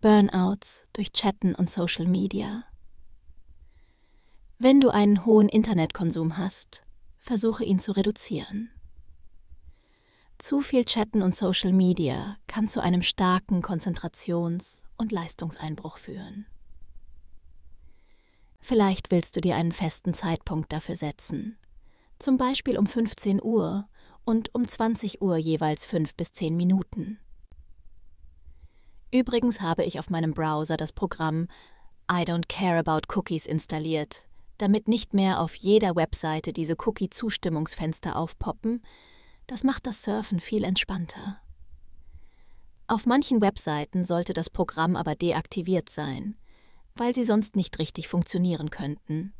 Burnouts durch Chatten und Social Media. Wenn du einen hohen Internetkonsum hast, versuche ihn zu reduzieren. Zu viel Chatten und Social Media kann zu einem starken Konzentrations- und Leistungseinbruch führen. Vielleicht willst du dir einen festen Zeitpunkt dafür setzen, zum Beispiel um 15 Uhr und um 20 Uhr jeweils 5 bis 10 Minuten. Übrigens habe ich auf meinem Browser das Programm I don't care about cookies installiert, damit nicht mehr auf jeder Webseite diese Cookie-Zustimmungsfenster aufpoppen. Das macht das Surfen viel entspannter. Auf manchen Webseiten sollte das Programm aber deaktiviert sein, weil sie sonst nicht richtig funktionieren könnten.